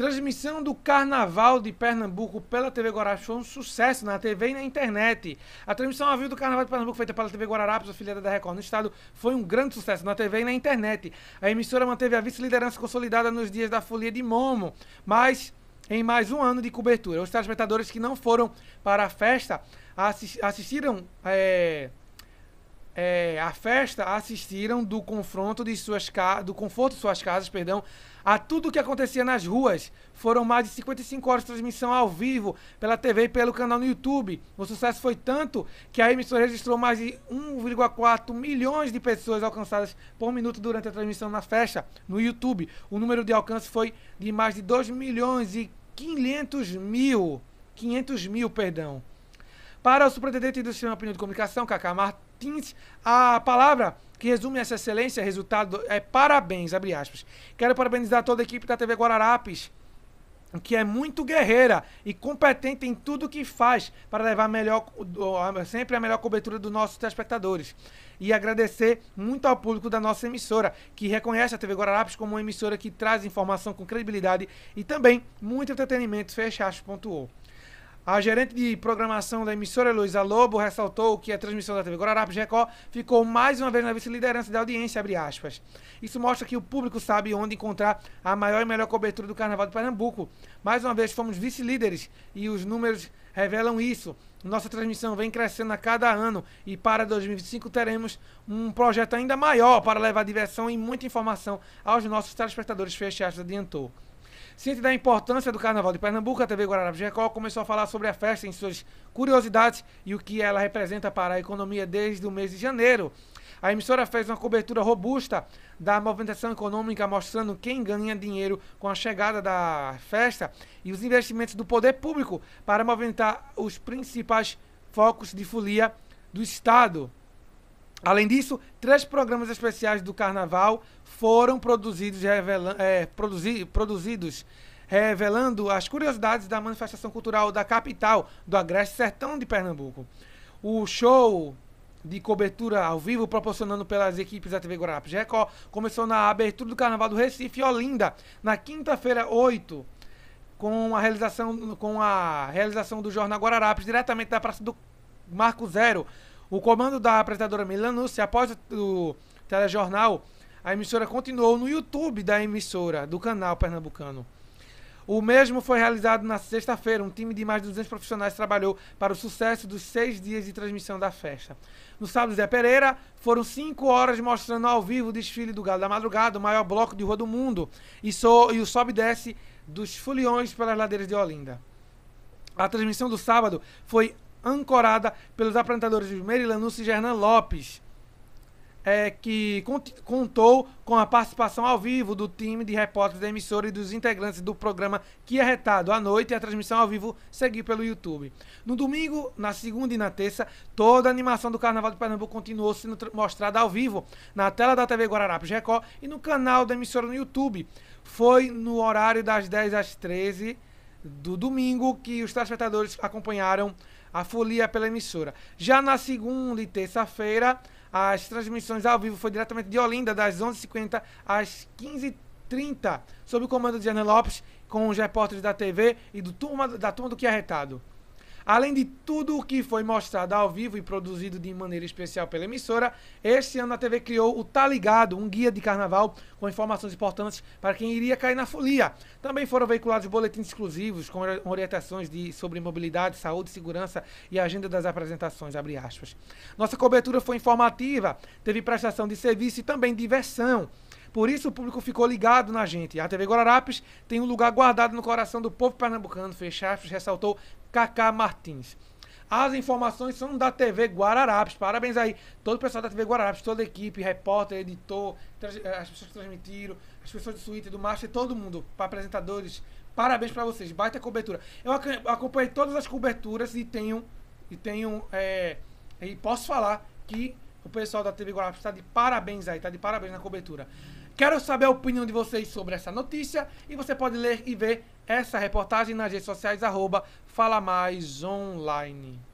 Transmissão do Carnaval de Pernambuco pela TV Guararapes foi um sucesso na TV e na internet. A transmissão ao vivo do Carnaval de Pernambuco feita pela TV Guararapes, afiliada da Record no estado, foi um grande sucesso na TV e na internet. A emissora manteve a vice-liderança consolidada nos dias da folia de Momo, mas em mais um ano de cobertura. Os telespectadores que não foram para a festa assistiram é, é, festa assistiram do confronto de suas do conforto de suas casas, perdão, a tudo o que acontecia nas ruas. Foram mais de 55 horas de transmissão ao vivo pela TV e pelo canal no YouTube. O sucesso foi tanto que a emissora registrou mais de 1,4 milhões de pessoas alcançadas por minuto durante a transmissão na festa no YouTube. O número de alcance foi de mais de 2 milhões e 500 mil. 500 mil, perdão. Para o superintendente do Sistema Opinião de Comunicação, Cacá Marta, a palavra que resume essa excelência, resultado é parabéns, abre aspas. Quero parabenizar toda a equipe da TV Guararapes, que é muito guerreira e competente em tudo que faz para levar melhor, sempre a melhor cobertura dos nossos telespectadores. E agradecer muito ao público da nossa emissora, que reconhece a TV Guararapes como uma emissora que traz informação com credibilidade e também muito entretenimento, fecha aspas, pontuou. A gerente de programação da emissora Luísa Lobo ressaltou que a transmissão da TV Guararapes Record ficou mais uma vez na vice-liderança da audiência, Isso mostra que o público sabe onde encontrar a maior e melhor cobertura do Carnaval de Pernambuco. Mais uma vez fomos vice-líderes e os números revelam isso. Nossa transmissão vem crescendo a cada ano e para 2025 teremos um projeto ainda maior para levar diversão e muita informação aos nossos telespectadores. Fecha aspas, adiantou. Ciente da importância do Carnaval de Pernambuco, a TV Guararapes de Record começou a falar sobre a festa em suas curiosidades e o que ela representa para a economia desde o mês de janeiro. A emissora fez uma cobertura robusta da movimentação econômica, mostrando quem ganha dinheiro com a chegada da festa e os investimentos do poder público para movimentar os principais focos de folia do Estado. Além disso, três programas especiais do Carnaval foram produzidos, revela é, produzi produzidos revelando as curiosidades da manifestação cultural da capital do Agreste Sertão de Pernambuco. O show de cobertura ao vivo proporcionado pelas equipes da TV Guarapes Record começou na abertura do Carnaval do Recife Olinda, na quinta-feira 8, com a realização com a realização do Jornal Guararapes diretamente da Praça do Marco Zero o comando da apresentadora Milanucci, após o telejornal, a emissora continuou no YouTube da emissora, do canal pernambucano. O mesmo foi realizado na sexta-feira. Um time de mais de 200 profissionais trabalhou para o sucesso dos seis dias de transmissão da festa. No sábado, Zé Pereira, foram cinco horas mostrando ao vivo o desfile do Galo da Madrugada, o maior bloco de rua do mundo, e, so, e o sobe e desce dos foliões pelas ladeiras de Olinda. A transmissão do sábado foi ancorada pelos apresentadores de Merilanúcio e Gernan Lopes, é, que cont contou com a participação ao vivo do time de repórteres da emissora e dos integrantes do programa Que é Retado à noite e a transmissão ao vivo seguir pelo YouTube. No domingo, na segunda e na terça, toda a animação do Carnaval de Pernambuco continuou sendo mostrada ao vivo na tela da TV Guararapes Record e no canal da emissora no YouTube. Foi no horário das 10 às 13 do domingo que os telespectadores acompanharam a folia pela emissora. Já na segunda e terça-feira, as transmissões ao vivo foi diretamente de Olinda, das 11h50 às 15h30, sob o comando de Ana Lopes, com os repórteres da TV e do turma, da turma do que é retado. Além de tudo o que foi mostrado ao vivo e produzido de maneira especial pela emissora, este ano a TV criou o Tá Ligado, um guia de carnaval com informações importantes para quem iria cair na folia. Também foram veiculados boletins exclusivos com orientações de, sobre mobilidade, saúde, segurança e agenda das apresentações, Nossa cobertura foi informativa, teve prestação de serviço e também diversão. Por isso o público ficou ligado na gente. A TV Guararapes tem um lugar guardado no coração do povo pernambucano, fecha ressaltou Kaká Martins. As informações são da TV Guararapes. Parabéns aí, todo o pessoal da TV Guararapes, toda a equipe, repórter, editor, eh, as pessoas que transmitiram, as pessoas do Twitter, do Master, todo mundo, apresentadores. Parabéns para vocês, baita cobertura. Eu acompanhei todas as coberturas e tenho, e tenho, é, e posso falar que o pessoal da TV Guarapes está de parabéns aí, está de parabéns na cobertura. Quero saber a opinião de vocês sobre essa notícia e você pode ler e ver essa reportagem nas redes sociais, arroba Fala Mais Online.